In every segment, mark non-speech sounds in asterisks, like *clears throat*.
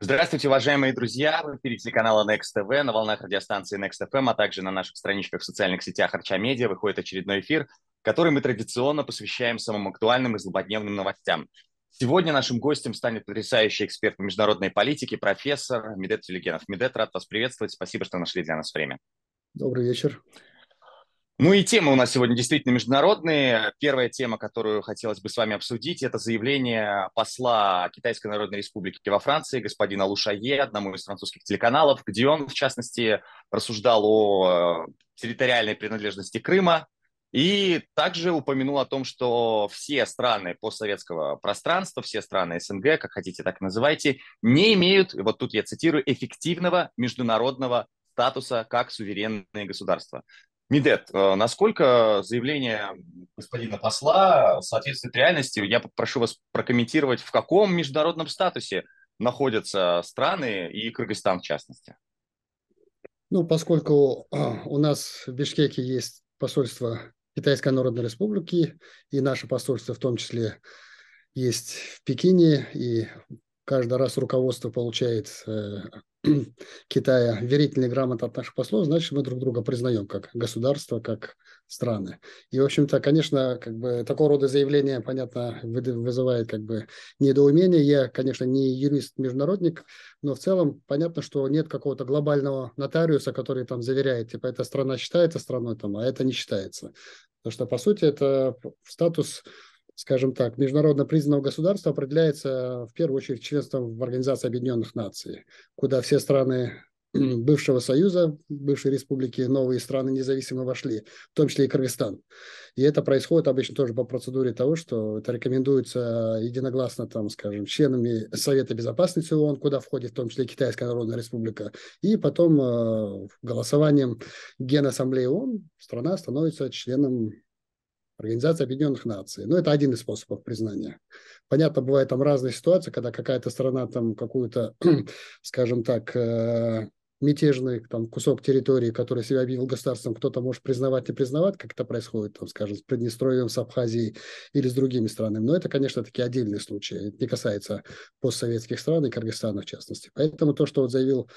Здравствуйте, уважаемые друзья! В эфире телеканала Next TV на волнах радиостанции Next FM, а также на наших страничках в социальных сетях Арча Медиа выходит очередной эфир, который мы традиционно посвящаем самым актуальным и злободневным новостям. Сегодня нашим гостем станет потрясающий эксперт по международной политике, профессор Медет Велигенов. Медет, рад вас приветствовать. Спасибо, что нашли для нас время. Добрый вечер. Ну и темы у нас сегодня действительно международные. Первая тема, которую хотелось бы с вами обсудить, это заявление посла Китайской Народной Республики во Франции, господина Лушае, одному из французских телеканалов, где он, в частности, рассуждал о э, территориальной принадлежности Крыма и также упомянул о том, что все страны постсоветского пространства, все страны СНГ, как хотите так называйте, не имеют, вот тут я цитирую, эффективного международного статуса как суверенные государства. Медет, э, насколько заявление господина посла соответствует реальности? Я попрошу вас прокомментировать, в каком международном статусе находятся страны и Кыргызстан в частности? Ну, поскольку э, у нас в Бишкеке есть посольство Китайской Народной Республики и наше посольство в том числе есть в Пекине и каждый раз руководство получает э, *clears throat* Китая верительные грамоты от наших послов, значит, мы друг друга признаем как государство, как страны. И, в общем-то, конечно, как бы такого рода заявление, понятно, вызывает как бы недоумение. Я, конечно, не юрист-международник, но в целом понятно, что нет какого-то глобального нотариуса, который там заверяет, типа, эта страна считается страной, там, а это не считается. Потому что, по сути, это статус скажем так, международно признанного государства определяется э, в первую очередь членством в Организации Объединенных Наций, куда все страны бывшего Союза, бывшей республики, новые страны независимо вошли, в том числе и Кыргызстан. И это происходит обычно тоже по процедуре того, что это рекомендуется э, единогласно, там, скажем, членами Совета Безопасности ООН, куда входит в том числе Китайская Народная Республика, и потом э, голосованием Генассамблеи ООН страна становится членом Организация Объединенных Наций. Ну, это один из способов признания. Понятно, бывают там разные ситуации, когда какая-то страна там какую-то, *clears throat* скажем так, э, мятежный там, кусок территории, который себя объявил государством, кто-то может признавать, не признавать, как это происходит, там, скажем, с Приднестровьем, с Абхазией или с другими странами. Но это, конечно, такие отдельные случаи. Это не касается постсоветских стран и Кыргызстана, в частности. Поэтому то, что вот заявил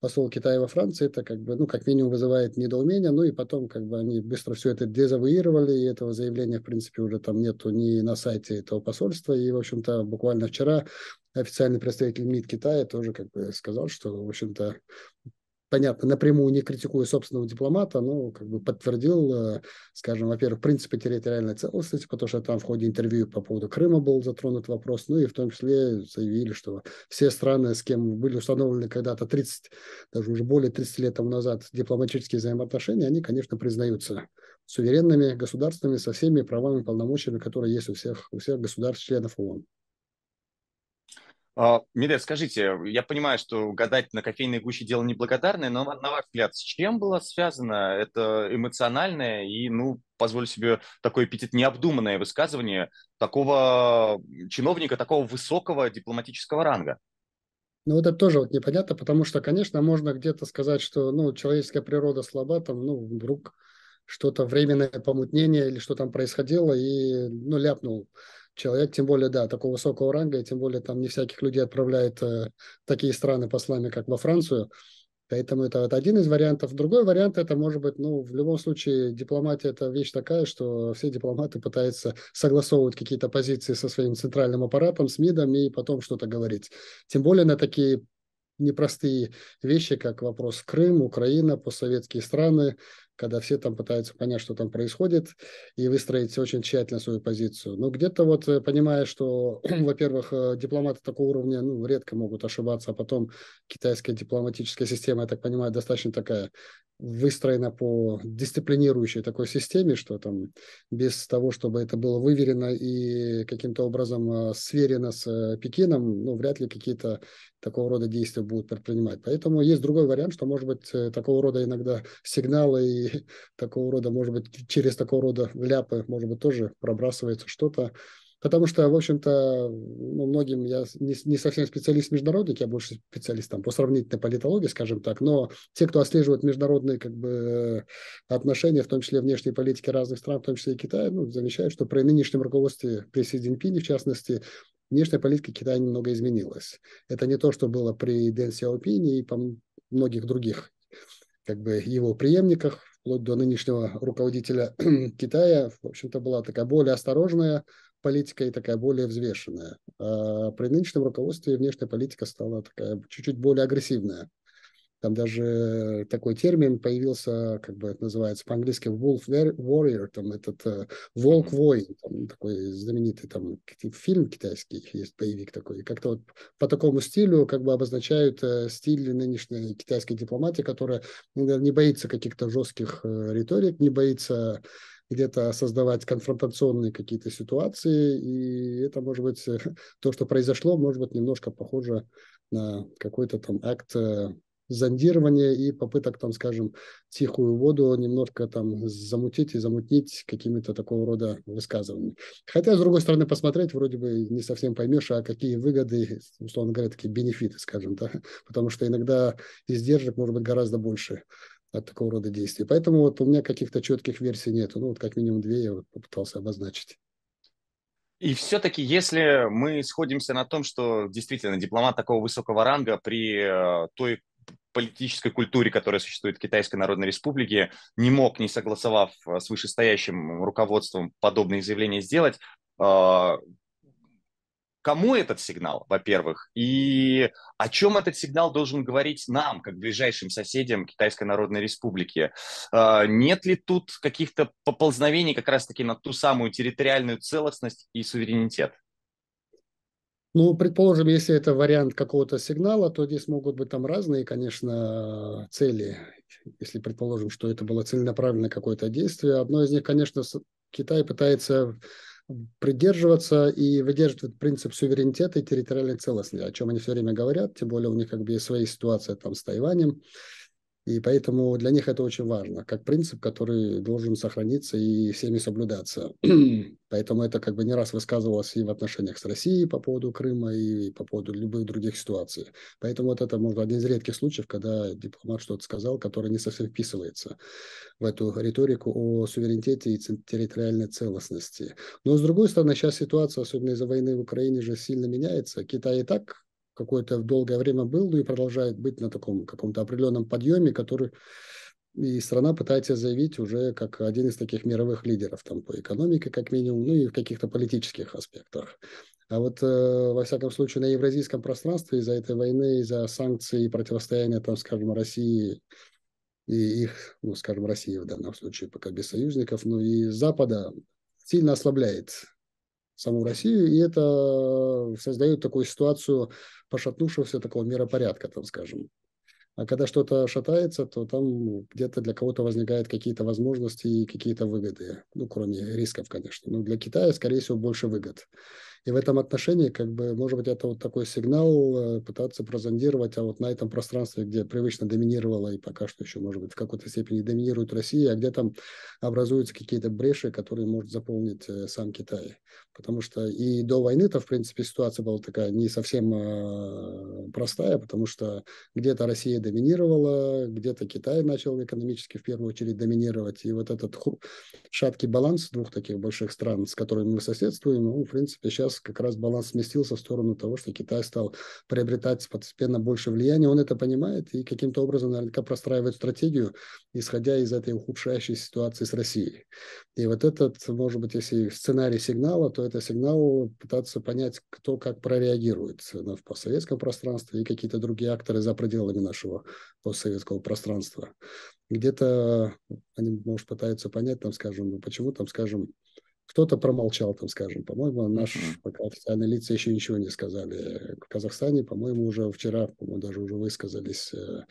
посол Китая во Франции, это как бы, ну, как минимум вызывает недоумение, ну и потом как бы они быстро все это дезавуировали, и этого заявления, в принципе, уже там нету ни на сайте этого посольства, и, в общем-то, буквально вчера официальный представитель МИД Китая тоже как бы сказал, что, в общем-то, понятно, напрямую не критикуя собственного дипломата, но как бы подтвердил, э, скажем, во-первых, принципы территориальной целостности, потому что там в ходе интервью по поводу Крыма был затронут вопрос, ну и в том числе заявили, что все страны, с кем были установлены когда-то 30, даже уже более 30 лет тому назад дипломатические взаимоотношения, они, конечно, признаются суверенными государствами со всеми правами и полномочиями, которые есть у всех, у всех государств-членов ООН. А, Медет, скажите, я понимаю, что гадать на кофейной гуще дело неблагодарное, но на ваш взгляд, с чем было связано это эмоциональное и, ну, позволю себе такой эпитет, необдуманное высказывание такого чиновника, такого высокого дипломатического ранга? Ну, вот это тоже вот непонятно, потому что, конечно, можно где-то сказать, что, ну, человеческая природа слаба, там, ну, вдруг что-то временное помутнение или что там происходило, и, ну, ляпнул человек, тем более, да, такого высокого ранга, и тем более там не всяких людей отправляют э, такие страны послами, как во Францию. Поэтому это, это один из вариантов. Другой вариант это может быть, ну, в любом случае, дипломатия это вещь такая, что все дипломаты пытаются согласовывать какие-то позиции со своим центральным аппаратом, с МИДом и потом что-то говорить. Тем более на такие непростые вещи, как вопрос Крым, Украина, постсоветские страны, когда все там пытаются понять, что там происходит, и выстроить очень тщательно свою позицию. Но ну, где-то вот э, понимая, что, *clears throat* во-первых, э, дипломаты такого уровня ну, редко могут ошибаться, а потом китайская дипломатическая система, я так понимаю, достаточно такая выстроена по дисциплинирующей такой системе, что там без того, чтобы это было выверено и каким-то образом э, сверено с э, Пекином, ну, вряд ли какие-то такого рода действия будут предпринимать. Поэтому есть другой вариант, что, может быть, э, такого рода иногда сигналы и *laughs* такого рода, может быть, через такого рода ляпы, может быть, тоже пробрасывается что-то, Потому что, в общем-то, ну, многим я не, не совсем специалист международник, я больше специалист там, по сравнительной политологии, скажем так, но те, кто отслеживает международные как бы, отношения, в том числе внешней политики разных стран, в том числе и Китая, ну, замечают, что при нынешнем руководстве, при Си Цзиньпине, в частности, внешняя политика Китая немного изменилась. Это не то, что было при Дэн Сяопине и по многих других как бы его преемниках, вплоть до нынешнего руководителя *clears throat* Китая, в общем-то, была такая более осторожная, политика и такая более взвешенная. А при нынешнем руководстве внешняя политика стала такая чуть-чуть более агрессивная. Там даже такой термин появился, как бы это называется по-английски wolf warrior, там этот э, волк воин, такой знаменитый там фильм китайский есть боевик такой. Как-то вот по такому стилю как бы обозначают э, стиль нынешней китайской дипломатии, которая ну, не боится каких-то жестких э, риторик, не боится где-то создавать конфронтационные какие-то ситуации, и это, может быть, *laughs* то, что произошло, может быть, немножко похоже на какой-то там акт э, зондирования и попыток, там, скажем, тихую воду немножко там замутить и замутнить какими-то такого рода высказываниями. Хотя, с другой стороны, посмотреть, вроде бы не совсем поймешь, а какие выгоды, условно говоря, такие бенефиты, скажем, да, *laughs* потому что иногда издержек может быть гораздо больше, от такого рода действий. Поэтому вот у меня каких-то четких версий нет. Ну, вот как минимум две я вот попытался обозначить. И все-таки, если мы сходимся на том, что действительно дипломат такого высокого ранга при э, той политической культуре, которая существует в Китайской Народной Республике, не мог, не согласовав э, с вышестоящим руководством подобные заявления сделать, э, кому этот сигнал, во-первых, и о чем этот сигнал должен говорить нам, как ближайшим соседям Китайской Народной Республики? А, нет ли тут каких-то поползновений как раз-таки на ту самую территориальную целостность и суверенитет? Ну, предположим, если это вариант какого-то сигнала, то здесь могут быть там разные, конечно, цели. Если предположим, что это было целенаправленное какое-то действие, одно из них, конечно, Китай пытается придерживаться и выдерживать принцип суверенитета и территориальной целостности, о чем они все время говорят, тем более у них как бы есть своя ситуация там с Тайванем, и поэтому для них это очень важно, как принцип, который должен сохраниться и всеми соблюдаться. *clears throat* поэтому это как бы не раз высказывалось и в отношениях с Россией по поводу Крыма, и по поводу любых других ситуаций. Поэтому вот это, может, один из редких случаев, когда дипломат что-то сказал, который не совсем вписывается в эту риторику о суверенитете и территориальной целостности. Но, с другой стороны, сейчас ситуация, особенно из-за войны в Украине, же сильно меняется. Китай и так какое-то долгое время был ну и продолжает быть на таком каком-то определенном подъеме, который и страна пытается заявить уже как один из таких мировых лидеров там по экономике как минимум, ну и в каких-то политических аспектах. А вот, э, во всяком случае, на евразийском пространстве из-за этой войны, из-за санкций и противостояния, там, скажем, России и их, ну, скажем, России в данном случае пока без союзников, ну и Запада сильно ослабляет саму Россию, и это э, создает такую ситуацию пошатнувшегося такого миропорядка, там, скажем. А когда что-то шатается, то там ну, где-то для кого-то возникают какие-то возможности и какие-то выгоды, ну, кроме рисков, конечно. Но для Китая, скорее всего, больше выгод. И в этом отношении, как бы, может быть, это вот такой сигнал э, пытаться прозондировать, а вот на этом пространстве, где привычно доминировала и пока что еще, может быть, в какой-то степени доминирует Россия, а где там образуются какие-то бреши, которые может заполнить э, сам Китай. Потому что и до войны-то, в принципе, ситуация была такая не совсем а, простая, потому что где-то Россия доминировала, где-то Китай начал экономически в первую очередь доминировать. И вот этот шаткий баланс двух таких больших стран, с которыми мы соседствуем, он, в принципе, сейчас сейчас как раз баланс сместился в сторону того, что Китай стал приобретать постепенно больше влияния. Он это понимает и каким-то образом наверняка простраивает стратегию, исходя из этой ухудшающей ситуации с Россией. И вот этот, может быть, если сценарий сигнала, то это сигнал пытаться понять, кто как прореагирует в постсоветском пространстве и какие-то другие акторы за пределами нашего постсоветского пространства. Где-то они, может, пытаются понять, там, скажем, ну, почему, там, скажем, кто-то промолчал там, скажем, по-моему, наши пока официальные лица еще ничего не сказали. В Казахстане, по-моему, уже вчера, по-моему, даже уже высказались. Э,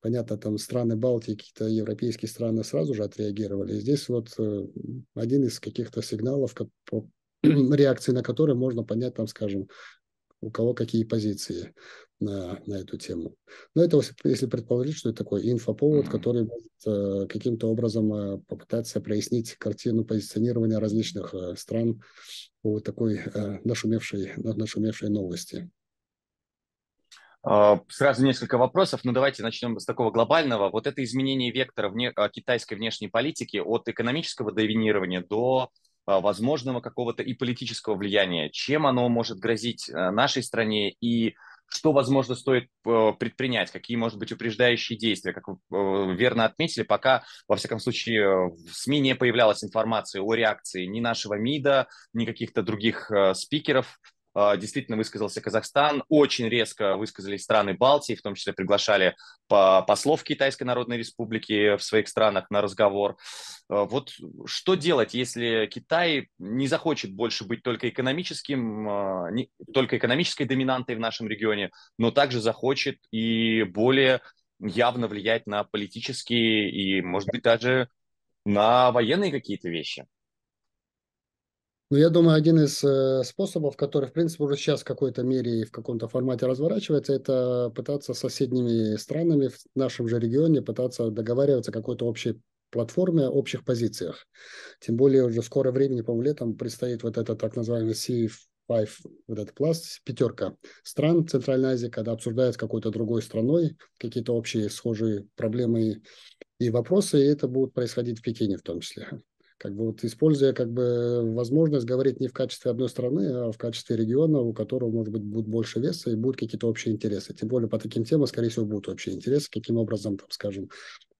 понятно, там страны Балтии, какие-то европейские страны сразу же отреагировали. Здесь вот э, один из каких-то сигналов, как, по, *clears throat* реакции на которые можно понять, там, скажем, у кого какие позиции на, на эту тему. Но это если предположить, что это такой инфоповод, который может э, каким-то образом э, попытаться прояснить картину позиционирования различных э, стран по такой нашумевшей, нашумевшей новости. А, сразу несколько вопросов, но давайте начнем с такого глобального. Вот это изменение вектора вне, а, китайской внешней политики от экономического доминирования до а, возможного какого-то и политического влияния. Чем оно может грозить нашей стране и что, возможно, стоит э, предпринять, какие, может быть, упреждающие действия. Как вы э, верно отметили, пока, во всяком случае, в СМИ не появлялась информация о реакции ни нашего МИДа, ни каких-то других э, спикеров а, действительно высказался Казахстан, очень резко высказались страны Балтии, в том числе приглашали послов Китайской Народной Республики в своих странах на разговор. А, вот что делать, если Китай не захочет больше быть только экономическим, а, не, только экономической доминантой в нашем регионе, но также захочет и более явно влиять на политические и, может быть, даже на военные какие-то вещи? Ну, я думаю, один из э, способов, который, в принципе, уже сейчас в какой-то мере и в каком-то формате разворачивается, это пытаться с соседними странами в нашем же регионе пытаться договариваться о какой-то общей платформе, общих позициях. Тем более уже скоро времени, по-моему, летом предстоит вот этот так называемый C5, вот этот пласт, пятерка стран Центральной Азии, когда обсуждают с какой-то другой страной какие-то общие схожие проблемы и вопросы, и это будет происходить в Пекине в том числе как бы вот используя как бы возможность говорить не в качестве одной страны, а в качестве региона, у которого, может быть, будет больше веса и будут какие-то общие интересы. Тем более по таким темам, скорее всего, будут общие интересы, каким образом, там, скажем,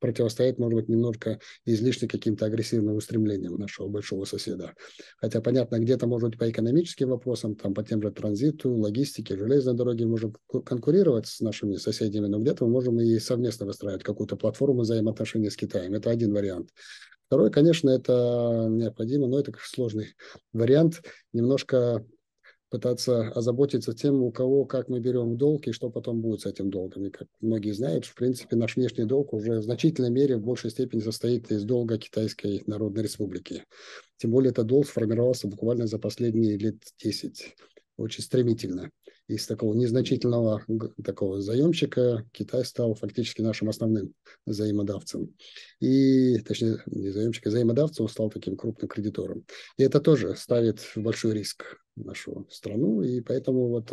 противостоять, может быть, немножко излишне каким-то агрессивным устремлениям нашего большого соседа. Хотя, понятно, где-то, может быть, по экономическим вопросам, там, по тем же транзиту, логистике, железной дороге можем конкурировать с нашими соседями, но где-то мы можем и совместно выстраивать какую-то платформу взаимоотношений с Китаем. Это один вариант. Второе, конечно, это необходимо, но это сложный *laughs* вариант. Немножко пытаться озаботиться тем, у кого, как мы берем долг и что потом будет с этим долгом. И как многие знают, в принципе, наш внешний долг уже в значительной мере, в большей степени состоит из долга Китайской Народной Республики. Тем более, этот долг сформировался буквально за последние лет 10 очень стремительно из такого незначительного такого заемщика Китай стал фактически нашим основным взаимодавцем. И, точнее, не заемщика, а взаимодавцем он стал таким крупным кредитором. И это тоже ставит в большой риск нашу страну. И поэтому вот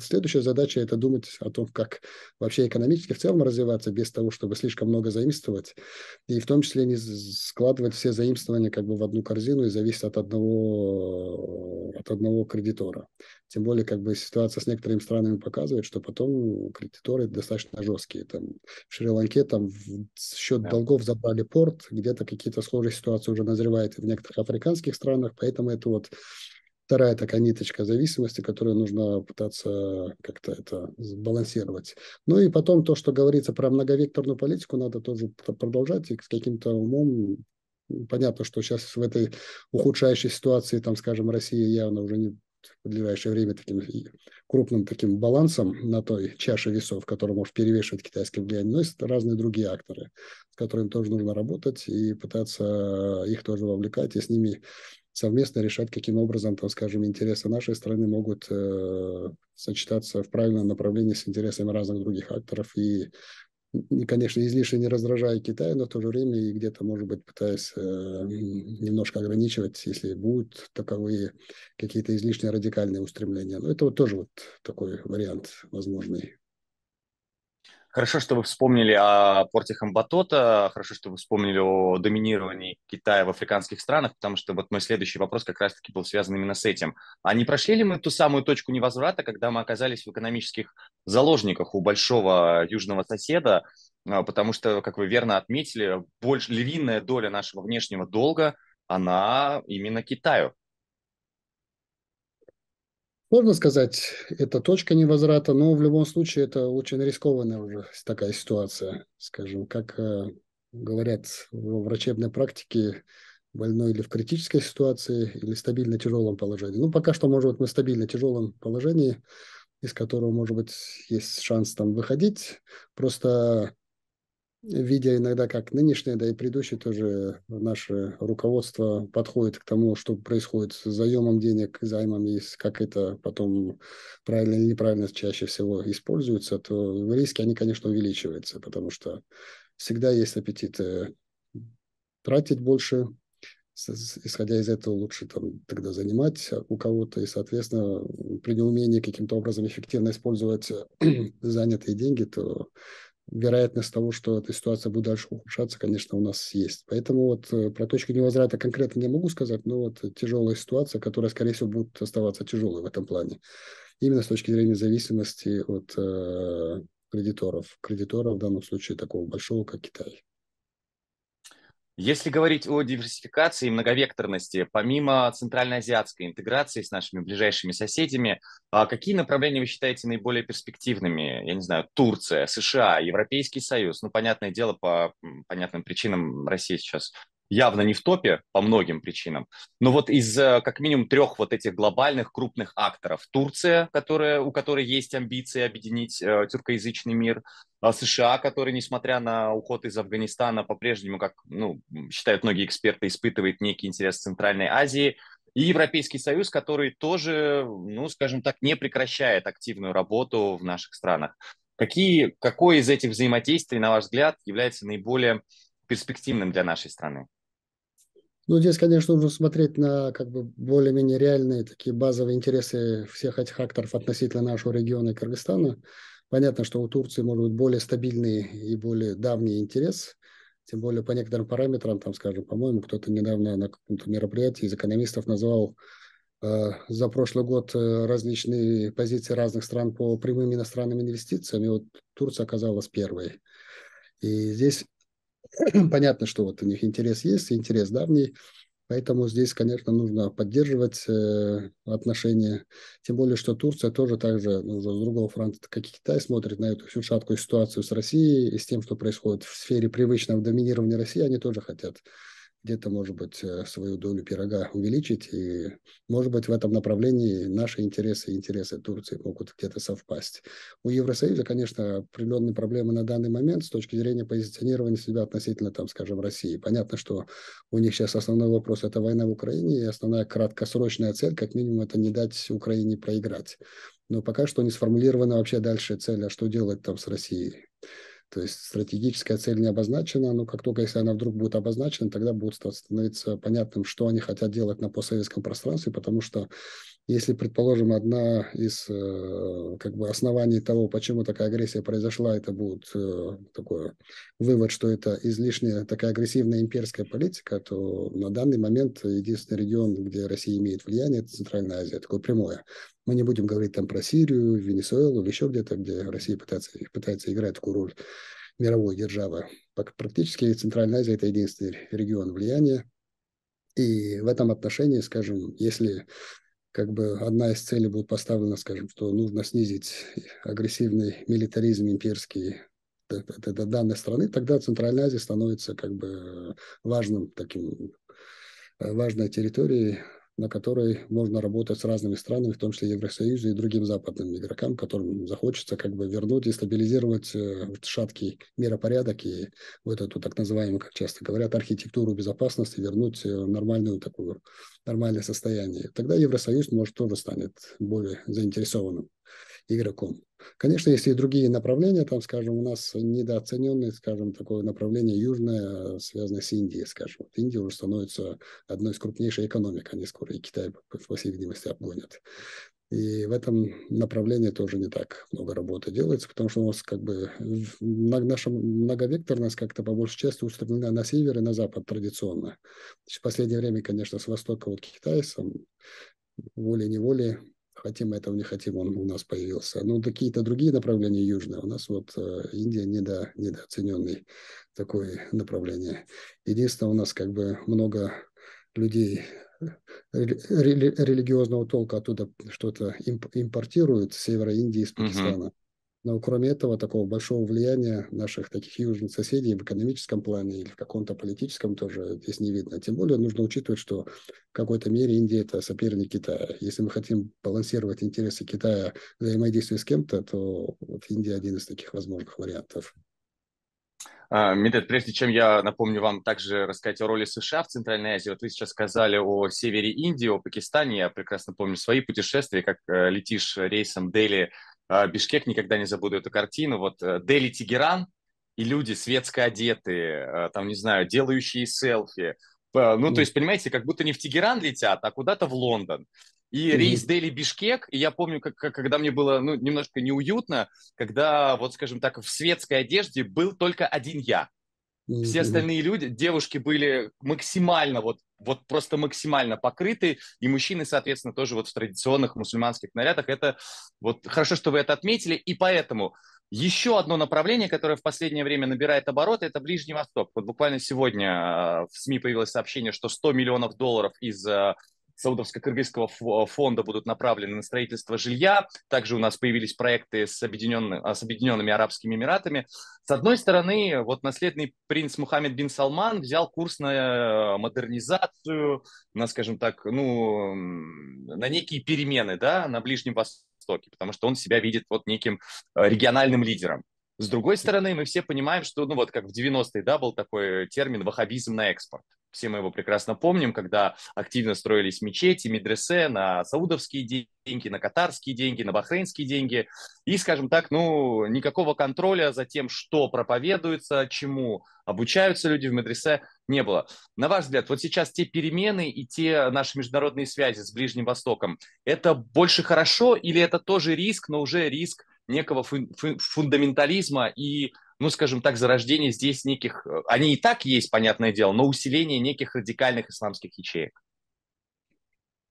следующая задача – это думать о том, как вообще экономически в целом развиваться без того, чтобы слишком много заимствовать. И в том числе не складывать все заимствования как бы в одну корзину и зависеть от одного, от одного кредитора. Тем более, как бы ситуация с некоторыми странами показывает, что потом кредиторы достаточно жесткие. Там, в Шри-Ланке там в счет да. долгов забрали порт, где-то какие-то схожие ситуации уже назревают в некоторых африканских странах, поэтому это вот Вторая такая ниточка зависимости, которую нужно пытаться как-то это сбалансировать. Ну и потом то, что говорится про многовекторную политику, надо тоже продолжать и с каким-то умом понятно, что сейчас в этой ухудшающей ситуации, там, скажем, Россия явно уже не в ближайшее время таким крупным таким балансом на той чаше весов, который может перевешивать китайское влияние, но есть разные другие акторы, с которыми тоже нужно работать и пытаться их тоже вовлекать и с ними совместно решать, каким образом, там, скажем, интересы нашей страны могут э, сочетаться в правильном направлении с интересами разных других акторов и конечно, излишне не раздражая Китай, но в то же время и где-то, может быть, пытаясь э, немножко ограничивать, если будут таковые какие-то излишне радикальные устремления. Но ну, это вот тоже вот такой вариант возможный. Хорошо, что вы вспомнили о порте Хамбатота, хорошо, что вы вспомнили о доминировании Китая в африканских странах, потому что вот мой следующий вопрос как раз-таки был связан именно с этим. А не прошли ли мы ту самую точку невозврата, когда мы оказались в экономических заложниках у большого южного соседа, а, потому что, как вы верно отметили, больше, львиная доля нашего внешнего долга, она именно Китаю можно сказать, это точка невозврата, но в любом случае это очень рискованная уже такая ситуация, скажем, как э, говорят в врачебной практике, больной или в критической ситуации, или стабильно тяжелом положении. Ну, пока что, может быть, мы в стабильно тяжелом положении, из которого, может быть, есть шанс там выходить. Просто видя иногда, как нынешнее, да и предыдущее тоже э, наше руководство подходит к тому, что происходит с заемом денег, займом, и как это потом правильно или неправильно чаще всего используется, то риски, они, конечно, увеличиваются, потому что всегда есть аппетит э, тратить больше, исходя из этого лучше там, тогда занимать а у кого-то и, соответственно, при неумении каким-то образом эффективно использовать э, *clears throat* занятые деньги, то вероятность того, что эта ситуация будет дальше ухудшаться, конечно, у нас есть. Поэтому вот э, про точку невозврата конкретно не могу сказать, но вот тяжелая ситуация, которая, скорее всего, будет оставаться тяжелой в этом плане. Именно с точки зрения зависимости от э, кредиторов. кредитора в данном случае такого большого, как Китай. Если говорить о диверсификации и многовекторности, помимо центральноазиатской интеграции с нашими ближайшими соседями, а какие направления вы считаете наиболее перспективными? Я не знаю, Турция, США, Европейский Союз. Ну, понятное дело, по понятным причинам Россия сейчас явно не в топе по многим причинам. Но вот из э, как минимум трех вот этих глобальных крупных акторов. Турция, которая, у которой есть амбиции объединить э, тюркоязычный мир. А США, которые, несмотря на уход из Афганистана, по-прежнему, как ну, считают многие эксперты, испытывает некий интерес к Центральной Азии. И Европейский Союз, который тоже, ну, скажем так, не прекращает активную работу в наших странах. Какие, какое из этих взаимодействий, на ваш взгляд, является наиболее перспективным для нашей страны? Ну, здесь, конечно, нужно смотреть на как бы более-менее реальные такие базовые интересы всех этих акторов относительно нашего региона и Кыргызстана. Понятно, что у Турции может быть более стабильный и более давний интерес, тем более по некоторым параметрам, там, скажем, по-моему, кто-то недавно на каком-то мероприятии из экономистов назвал э, за прошлый год э, различные позиции разных стран по прямым иностранным инвестициям, и вот Турция оказалась первой. И здесь *clears throat* понятно, что вот у них интерес есть, интерес давний, Поэтому здесь, конечно, нужно поддерживать э, отношения. Тем более, что Турция тоже также, ну, уже с другого фронта, как и Китай, смотрит на эту всю шаткую ситуацию с Россией и с тем, что происходит в сфере привычного доминирования России, они тоже хотят где-то, может быть, э, свою долю пирога увеличить. И, может быть, в этом направлении наши интересы и интересы Турции могут где-то совпасть. У Евросоюза, конечно, определенные проблемы на данный момент с точки зрения позиционирования себя относительно, там, скажем, России. Понятно, что у них сейчас основной вопрос – это война в Украине, и основная краткосрочная цель, как минимум, это не дать Украине проиграть. Но пока что не сформулирована вообще дальше цель, а что делать там с Россией. То есть стратегическая цель не обозначена, но как только если она вдруг будет обозначена, тогда будет становиться понятным, что они хотят делать на постсоветском пространстве, потому что если, предположим, одна из э, как бы, оснований того, почему такая агрессия произошла, это будет э, такой вывод, что это излишняя такая агрессивная имперская политика, то на данный момент единственный регион, где Россия имеет влияние, это Центральная Азия, такое прямое. Мы не будем говорить там про Сирию, Венесуэлу или еще где-то, где Россия пытается, пытается играть такую роль мировой державы. Практически Центральная Азия – это единственный регион влияния. И в этом отношении, скажем, если как бы одна из целей будет поставлена, скажем, что нужно снизить агрессивный милитаризм имперский до, данной страны, тогда Центральная Азия становится как бы важным таким э, важной территорией на которой можно работать с разными странами, в том числе Евросоюзу и другим западным игрокам, которым захочется как бы вернуть и стабилизировать э, шаткий миропорядок и вот эту так называемую, как часто говорят, архитектуру безопасности, вернуть э, нормальную такую нормальное состояние. Тогда Евросоюз, может, тоже станет более заинтересованным игроком. Конечно, есть и другие направления, там, скажем, у нас недооцененное, скажем, такое направление южное, э, связанное с Индией, скажем. Вот Индия уже становится одной из крупнейших экономик, они а скоро и Китай, по всей видимости, обгонят. И в этом направлении тоже не так много работы делается, потому что у нас как бы наша многовекторность как-то по большей части устремлена на север и на запад традиционно. В последнее время, конечно, с востока вот Китай, волей-неволей, хотим этого, не хотим, он у нас появился. Но ну, какие-то другие направления южные, у нас вот э, Индия недо, недооцененный такое направление. Единственное, у нас как бы много людей э, религиозного толка оттуда что-то импортируют с севера Индии, из Пакистана. Uh-huh. Но кроме этого, такого большого влияния наших таких южных соседей в экономическом плане или в каком-то политическом тоже здесь не видно. Тем более нужно учитывать, что в какой-то мере Индия – это соперник Китая. Если мы хотим балансировать интересы Китая взаимодействие с кем-то, то вот Индия – один из таких возможных вариантов. А, Медет, прежде чем я напомню вам также рассказать о роли США в Центральной Азии, вот вы сейчас сказали о севере Индии, о Пакистане, я прекрасно помню свои путешествия, как э, летишь рейсом Дели, а, Бишкек, никогда не забуду эту картину, вот э, Дели-Тегеран, и люди светско одетые, э, там, не знаю, делающие селфи, ну, то есть, понимаете, как будто не в Тегеран летят, а куда-то в Лондон. И mm-hmm. рейс Дели Бишкек, и я помню, как, как, когда мне было ну, немножко неуютно, когда, вот скажем так, в светской одежде был только один я. Mm-hmm. Все остальные люди, девушки были максимально, вот, вот просто максимально покрыты, и мужчины, соответственно, тоже вот в традиционных мусульманских нарядах. Это вот хорошо, что вы это отметили, и поэтому еще одно направление, которое в последнее время набирает обороты, это Ближний Восток. Вот буквально сегодня а, в СМИ появилось сообщение, что 100 миллионов долларов из а, Саудовско-Кыргызского э, фонда будут направлены на строительство жилья. Также у нас появились проекты с, объединенными, э, с Объединенными Арабскими Эмиратами. С одной стороны, вот наследный принц Мухаммед бин Салман взял курс на э, модернизацию, на, скажем так, ну, на некие перемены, да, на Ближнем Востоке, потому что он себя видит вот неким региональным лидером. С другой стороны, мы все понимаем, что, ну вот как в 90-е, да, был такой термин «ваххабизм на экспорт» все мы его прекрасно помним, когда активно строились мечети, медресе на саудовские деньги, на катарские деньги, на бахрейнские деньги. И, скажем так, ну, никакого контроля за тем, что проповедуется, чему обучаются люди в медресе, не было. На ваш взгляд, вот сейчас те перемены и те наши международные связи с Ближним Востоком, это больше хорошо или это тоже риск, но уже риск некого фундаментализма и ну, скажем так, зарождение здесь неких, э, они и так есть, понятное дело, но усиление неких радикальных исламских ячеек.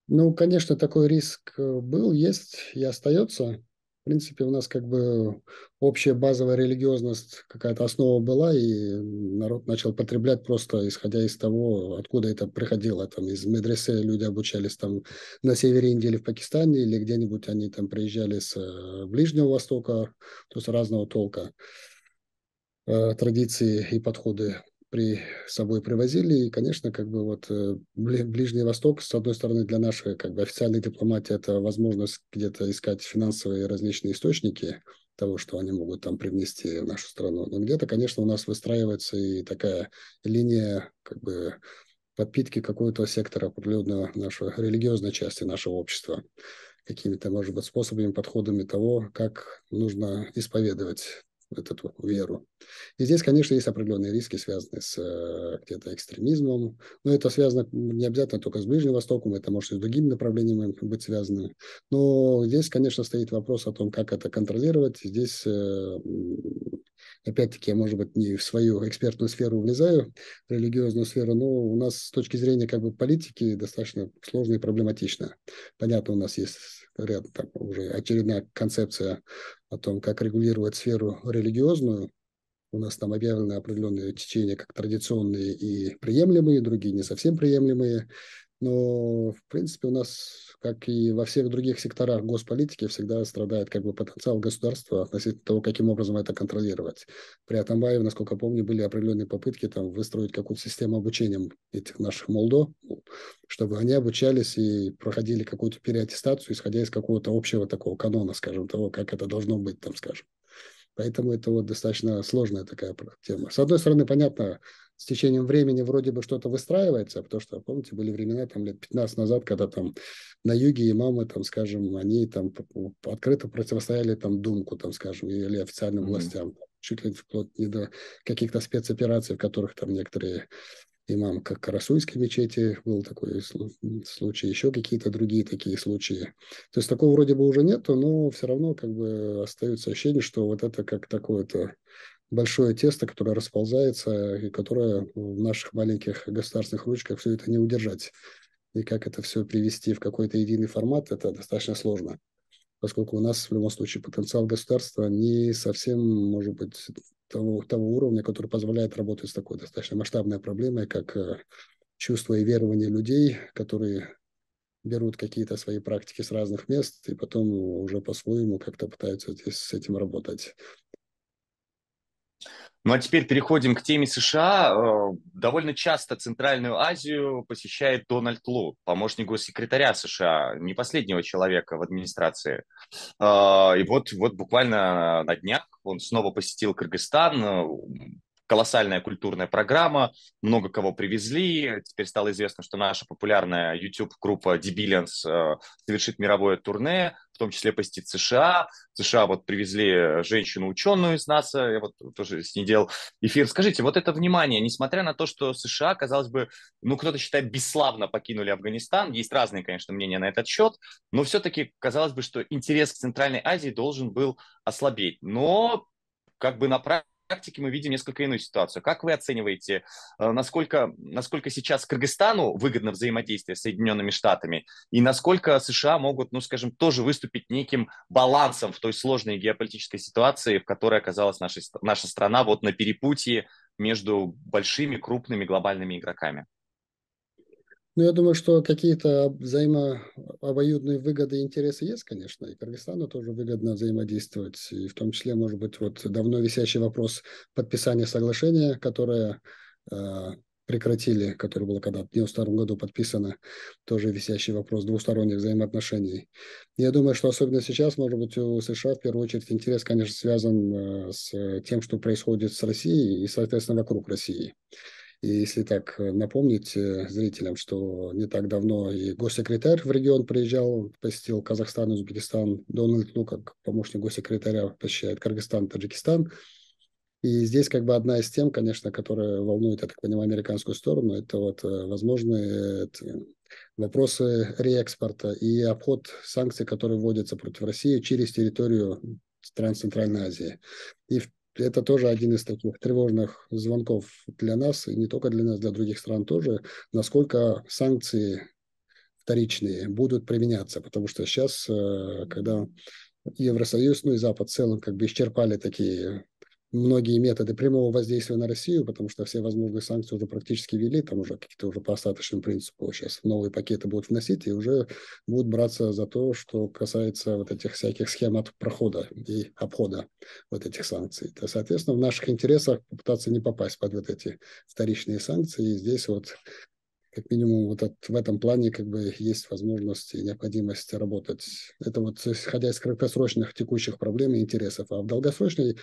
Ну, конечно, такой риск э, был, есть и остается. В принципе, у нас как бы общая базовая религиозность, какая-то основа была, и народ начал потреблять просто исходя из того, откуда это приходило. Там из медресе люди обучались там на севере Индии или в Пакистане, или где-нибудь они там приезжали с э, Ближнего Востока, то есть разного толка. Э, традиции и подходы при собой привозили. И, конечно, как бы вот э, Ближний Восток, с одной стороны, для нашей как бы, официальной дипломатии это возможность где-то искать финансовые различные источники того, что они могут там привнести в нашу страну. Но где-то, конечно, у нас выстраивается и такая линия как бы подпитки какого-то сектора определенного нашего религиозной части нашего общества какими-то, может быть, способами, подходами того, как нужно исповедовать вот эту веру. И здесь, конечно, есть определенные риски, связанные с э, где-то экстремизмом, но это связано не обязательно только с Ближним Востоком, это может и с другими направлениями быть связано. Но здесь, конечно, стоит вопрос о том, как это контролировать. Здесь э, опять-таки, я, может быть, не в свою экспертную сферу влезаю, в религиозную сферу, но у нас с точки зрения как бы политики достаточно сложно и проблематично. Понятно, у нас есть ряд, там, уже очередная концепция о том, как регулировать сферу религиозную, у нас там объявлены определенные течения, как традиционные и приемлемые, другие не совсем приемлемые но, в принципе, у нас, как и во всех других секторах госполитики, всегда страдает как бы потенциал государства относительно того, каким образом это контролировать. При Атамбаеве, насколько помню, были определенные попытки там выстроить какую-то систему обучения этих наших молдо, ну, чтобы они обучались и проходили какую-то переаттестацию, исходя из какого-то общего такого канона, скажем, того, как это должно быть, там, скажем. Поэтому это вот достаточно сложная такая тема. С одной стороны, понятно, с течением времени вроде бы что-то выстраивается, потому что, помните, были времена там лет 15 назад, когда там на юге имамы, там, скажем, они там открыто противостояли там думку, там, скажем, или официальным mm-hmm. властям, чуть ли вплоть не до каких-то спецопераций, в которых там некоторые имам, как Карасуйской мечети был такой случай, еще какие-то другие такие случаи. То есть такого вроде бы уже нету, но все равно как бы остается ощущение, что вот это как такое-то большое тесто, которое расползается, и которое в наших маленьких государственных ручках все это не удержать. И как это все привести в какой-то единый формат, это достаточно сложно, поскольку у нас в любом случае потенциал государства не совсем, может быть, того, того уровня, который позволяет работать с такой достаточно масштабной проблемой, как э, чувство и верование людей, которые берут какие-то свои практики с разных мест и потом уже по-своему как-то пытаются здесь с этим работать. Ну а теперь переходим к теме США. Э, довольно часто Центральную Азию посещает Дональд Лу, помощник госсекретаря США, не последнего человека в администрации. Э, и вот, вот буквально на днях он снова посетил Кыргызстан, колоссальная культурная программа, много кого привезли. Теперь стало известно, что наша популярная YouTube-группа Debillions э, совершит мировое турне в том числе посетить США. В США вот привезли э, женщину-ученую из НАСА, я вот тоже с ней делал эфир. Скажите, вот это внимание, несмотря на то, что США, казалось бы, ну, кто-то считает, бесславно покинули Афганистан, есть разные, конечно, мнения на этот счет, но все-таки казалось бы, что интерес к Центральной Азии должен был ослабеть. Но как бы на практике мы видим несколько иную ситуацию. Как вы оцениваете, э, насколько, насколько сейчас Кыргызстану выгодно взаимодействие с Соединенными Штатами и насколько США могут, ну, скажем, тоже выступить неким балансом в той сложной геополитической ситуации, в которой оказалась наша, наша страна вот на перепутье между большими, крупными глобальными игроками? Ну, я думаю, что какие-то взаимообоюдные выгоды и интересы есть, конечно, и Кыргызстану тоже выгодно взаимодействовать, и в том числе, может быть, вот давно висящий вопрос подписания соглашения, которое э, прекратили, которое было когда-то в 92 году подписано, тоже висящий вопрос двусторонних взаимоотношений. Я думаю, что особенно сейчас, может быть, у США в первую очередь интерес, конечно, связан э, с тем, что происходит с Россией и, соответственно, вокруг России. И если так э, напомнить э, зрителям, что не так давно и госсекретарь в регион приезжал, посетил Казахстан, Узбекистан, Дональд ну, как помощник госсекретаря посещает Кыргызстан, Таджикистан. И здесь как бы одна из тем, конечно, которая волнует, я так понимаю, американскую сторону, это вот э, возможные вопросы реэкспорта и обход санкций, которые вводятся против России через территорию стран Центральной Азии. И в это тоже один из таких тревожных звонков для нас, и не только для нас, для других стран тоже, насколько санкции вторичные будут применяться, потому что сейчас, э, когда Евросоюз, ну и Запад в целом как бы исчерпали такие многие методы прямого воздействия на Россию, потому что все возможные санкции уже практически вели, там уже какие-то уже по остаточному принципу сейчас новые пакеты будут вносить и уже будут браться за то, что касается вот этих всяких схем от прохода и обхода вот этих санкций. То, соответственно, в наших интересах попытаться не попасть под вот эти вторичные санкции. И здесь вот как минимум вот от, в этом плане как бы есть возможность и необходимость работать. Это вот исходя из краткосрочных текущих проблем и интересов. А в долгосрочной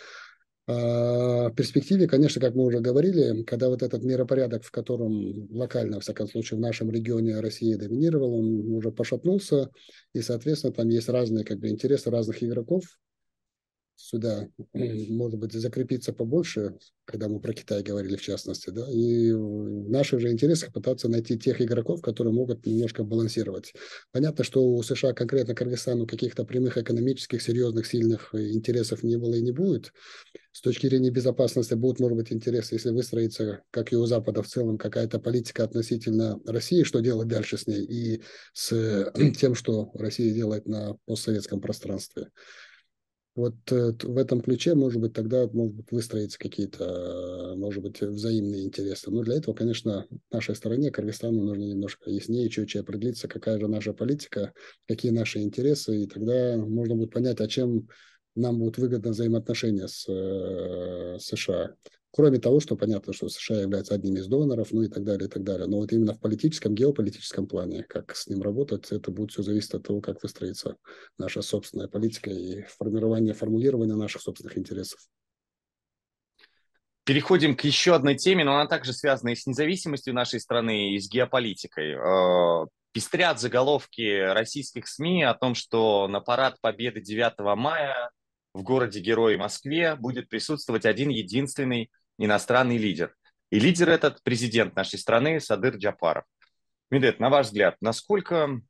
а, в перспективе, конечно, как мы уже говорили, когда вот этот миропорядок, в котором локально, во всяком случае, в нашем регионе Россия доминировала, он уже пошатнулся, и, соответственно, там есть разные как бы, интересы разных игроков, сюда, может быть, закрепиться побольше, когда мы про Китай говорили в частности, да, и в наших же интересах пытаться найти тех игроков, которые могут немножко балансировать. Понятно, что у США, конкретно Кыргызстану, каких-то прямых экономических, серьезных, сильных э, интересов не было и не будет. С точки зрения безопасности будут, может быть, интересы, если выстроится, как и у Запада в целом, какая-то политика относительно России, что делать дальше с ней и с э, *clears throat* тем, что Россия делает на постсоветском пространстве. Вот э, в этом ключе, может быть, тогда может быть, выстроить какие-то, э, может быть, взаимные интересы. Но для этого, конечно, нашей стороне, Кыргызстану, нужно немножко яснее, четче определиться, какая же наша политика, какие наши интересы, и тогда можно будет понять, о а чем нам будут выгодно взаимоотношения с э, США. Кроме того, что понятно, что США являются одним из доноров, ну и так далее, и так далее. Но вот именно в политическом, геополитическом плане, как с ним работать, это будет все зависеть от того, как выстроится наша собственная политика и формирование, формулирование наших собственных интересов. Переходим к еще одной теме, но она также связана и с независимостью нашей страны, и с геополитикой. Э, пестрят заголовки российских СМИ о том, что на парад Победы 9 мая в городе Герои Москве будет присутствовать один единственный иностранный лидер. И лидер этот президент нашей страны Садыр Джапаров. Медет, на ваш взгляд, насколько,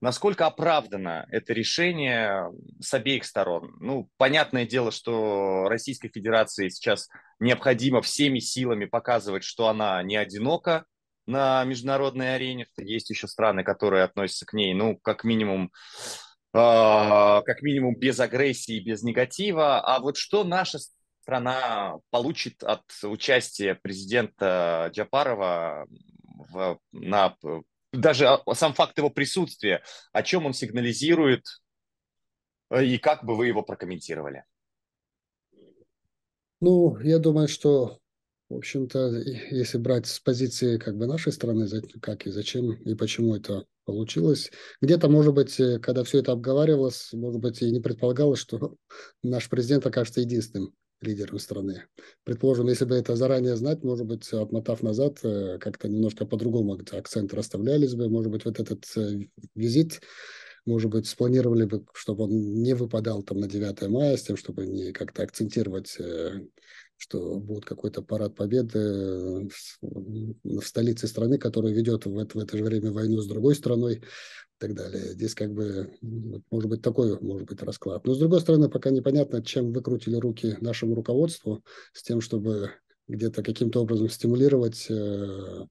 насколько оправдано это решение с обеих сторон? Ну, понятное дело, что Российской Федерации сейчас необходимо всеми силами показывать, что она не одинока на международной арене. Есть еще страны, которые относятся к ней, ну, как минимум, э, как минимум без агрессии, без негатива. А вот что наша страна получит от участия президента Джапарова в, на даже сам факт его присутствия, о чем он сигнализирует э, и как бы вы его прокомментировали? Ну, я думаю, что, в общем-то, если брать с позиции как бы нашей страны, как и зачем и почему это получилось. Где-то, может быть, э, когда все это обговаривалось, может быть, и не предполагалось, что *laughs* наш президент окажется единственным лидером страны. Предположим, если бы это заранее знать, может быть, отмотав назад, э, как-то немножко по-другому акценты расставлялись бы, может быть, вот этот э, визит может быть, спланировали бы, чтобы он не выпадал там на 9 мая, с тем, чтобы не как-то акцентировать, э, что будет какой-то парад победы в столице страны, которая ведет в это, в это же время войну с другой страной так далее. Здесь как бы, может быть, такой может быть расклад. Но, с другой стороны, пока непонятно, чем выкрутили руки нашему руководству с тем, чтобы где-то каким-то образом стимулировать э,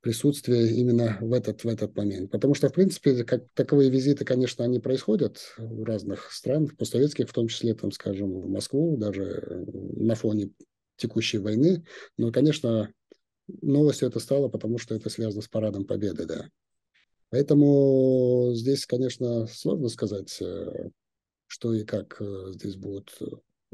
присутствие именно в этот, в этот момент. Потому что, в принципе, как таковые визиты, конечно, они происходят в разных стран, в постсоветских, в том числе, там, скажем, в Москву, даже на фоне текущей войны. Но, конечно, новостью это стало, потому что это связано с парадом победы, да. Поэтому здесь, конечно, сложно сказать, э, что и как э, здесь будут э,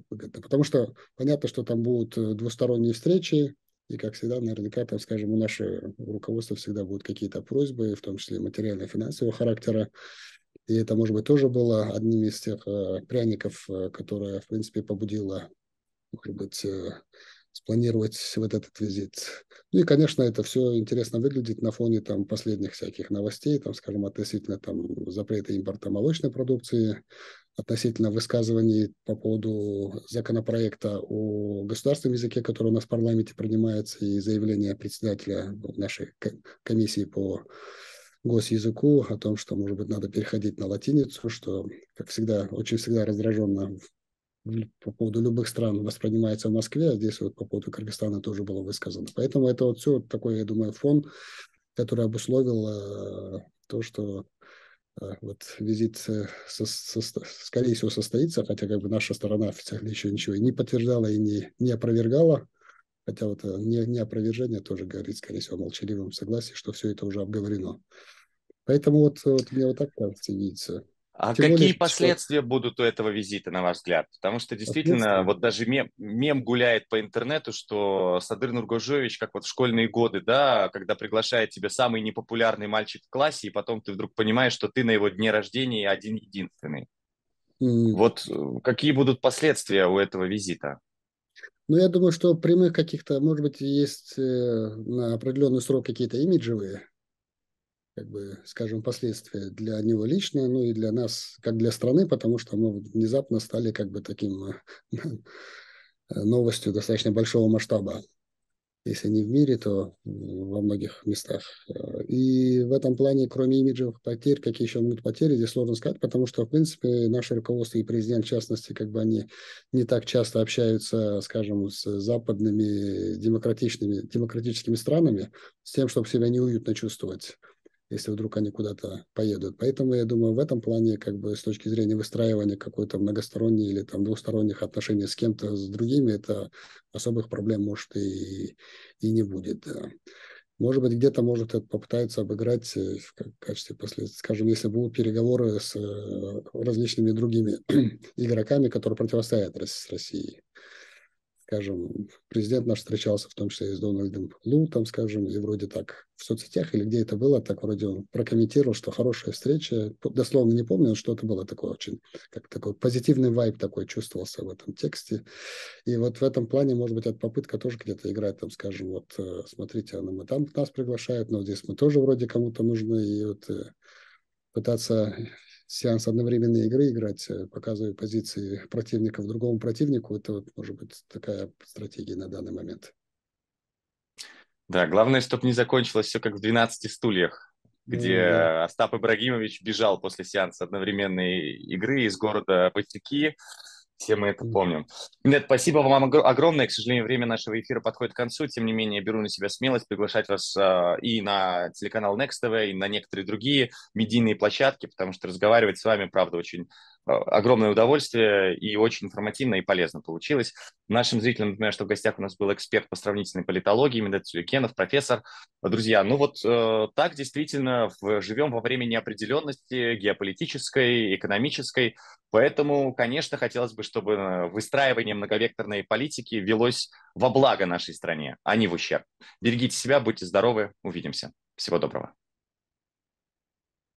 выгодно. Потому что понятно, что там будут двусторонние встречи, и, как всегда, наверняка, там, скажем, у нашего руководства всегда будут какие-то просьбы, в том числе материально-финансового характера. И это, может быть, тоже было одним из тех пряников, которое, в принципе, побудило, может быть, спланировать вот этот визит. Ну и, конечно, это все интересно выглядит на фоне там последних всяких новостей, там, скажем, относительно там запрета импорта молочной продукции, относительно высказываний по поводу законопроекта о государственном языке, который у нас в парламенте принимается, и заявление председателя нашей комиссии по госязыку о том, что, может быть, надо переходить на латиницу, что, как всегда, очень всегда раздраженно по поводу любых стран воспринимается в Москве, а здесь вот по поводу Кыргызстана тоже было высказано. Поэтому это вот все такой, я думаю, фон, который обусловил э, то, что э, вот визит, э, со, со, скорее всего, состоится, хотя как бы наша сторона официально еще ничего и не подтверждала и не, не опровергала. Хотя вот э, не, не опровержение тоже говорит, скорее всего, о молчаливом согласии, что все это уже обговорено. Поэтому вот, вот мне вот так кажется, видится. А Тем какие лишь, последствия что... будут у этого визита, на ваш взгляд? Потому что действительно, вот даже мем, мем гуляет по интернету, что Садыр Нургожевич, как вот в школьные годы, да, когда приглашает тебя самый непопулярный мальчик в классе, и потом ты вдруг понимаешь, что ты на его дне рождения один-единственный. Mm. Вот э, какие будут последствия у этого визита? Ну, я думаю, что прямых каких-то, может быть, есть э, на определенный срок какие-то имиджевые как бы, скажем, последствия для него лично, ну и для нас, как для страны, потому что мы внезапно стали как бы таким э, *laughs* новостью достаточно большого масштаба. Если не в мире, то во многих местах. И в этом плане, кроме имиджевых потерь, какие еще могут потери, здесь сложно сказать, потому что, в принципе, наше руководство и президент, в частности, как бы они не так часто общаются, скажем, с западными демократичными, демократическими странами, с тем, чтобы себя неуютно чувствовать если вдруг они куда-то поедут. Поэтому я думаю, в этом плане, как бы с точки зрения выстраивания какой-то многосторонней или там двусторонних отношений с кем-то, с другими, это особых проблем, может, и, и не будет. Да. Может быть, где-то, может, это попытаются обыграть э, в качестве последствий. Скажем, если будут переговоры с э, различными другими *clears throat* игроками, которые противостоят с Россией скажем, президент наш встречался в том числе и с Дональдом Лу, там, скажем, и вроде так в соцсетях или где это было, так вроде он прокомментировал, что хорошая встреча, дословно не помню, что это было такое очень, как такой позитивный вайб такой чувствовался в этом тексте. И вот в этом плане, может быть, от попытка тоже где-то играть, там, скажем, вот э, смотрите, она, мы там нас приглашает но здесь мы тоже вроде кому-то нужны, и вот э, пытаться сеанс одновременной игры играть, э, показывая позиции противников другому противнику, это вот, может быть такая стратегия на данный момент. Да, главное, чтобы не закончилось все как в 12 стульях, где mm, да. Остап Ибрагимович бежал после сеанса одновременной игры из города Батяки все мы это помним. Нет, спасибо вам огромное. К сожалению, время нашего эфира подходит к концу. Тем не менее, беру на себя смелость приглашать вас э, и на телеканал Next TV, и на некоторые другие медийные площадки, потому что разговаривать с вами, правда, очень Э, огромное удовольствие и очень информативно и полезно получилось. Нашим зрителям, например, что в гостях у нас был эксперт по сравнительной политологии Медет Сюликенов, профессор. Друзья, ну вот э, так действительно живем во время неопределенности геополитической, экономической, поэтому, конечно, хотелось бы, чтобы э, выстраивание многовекторной политики велось во благо нашей стране, а не в ущерб. Берегите себя, будьте здоровы, увидимся. Всего доброго.